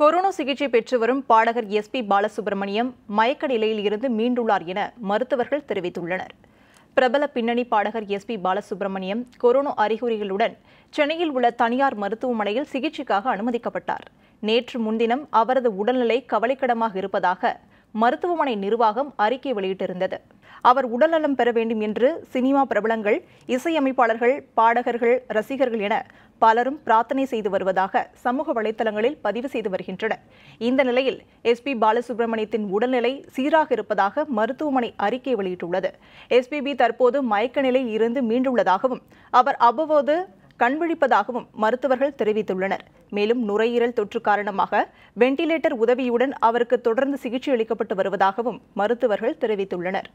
corona சிகிச்சை பெற்று வரும் பாடகர் எஸ் பி பாலசுப்ரமணியம் மயக்க நிலையில் இருந்து மீண்டுள்ளார் என மருத்துவர்கள் தெரிவித்துள்ளனர் பிரபல பின்னணி பாடகர் எஸ் பி பாலசுப்ரமணியம் கொரோனா அறிகுறிகளுடன் சென்னையில் உள்ள தனியார் மருத்துவமனையில் சிகிச்சைக்காக அனுமதிக்கப்பட்டார் நேற்று முன்தினம் அவரது உடல்நிலை கவலைக்கிடமாக இருப்பதாக மருத்துவமனை நிர்வாகம் அறிக்கை வெளியிட்டிருந்தது அவர் உடல்நலம் பெற வேண்டும் என்று சினிமா பிரபலங்கள் இசையமைப்பாளர்கள் பாடகர்கள் ரசிகர்கள் என பலரும் பிரார்த்தனை செய்து வருவதாக சமூக வலைதளங்களில் பதிவு செய்து வருகின்றனர் இந்த நிலையில் எஸ் பி பாலசுப்ரமணியத்தின் உடல்நிலை சீராக இருப்பதாக மருத்துவமனை அறிக்கை வெளியிட்டுள்ளது எஸ்பிபி தற்போது மயக்க நிலையில் இருந்து மீண்டுள்ளதாகவும் அவர் அவ்வப்போது கண்விழிப்பதாகவும் மருத்துவர்கள் தெரிவித்துள்ளனர் மேலும் நுரையீரல் தொற்று காரணமாக வெண்டிலேட்டர் உதவியுடன் அவருக்கு தொடர்ந்து சிகிச்சை அளிக்கப்பட்டு வருவதாகவும் மருத்துவர்கள் தெரிவித்துள்ளனர்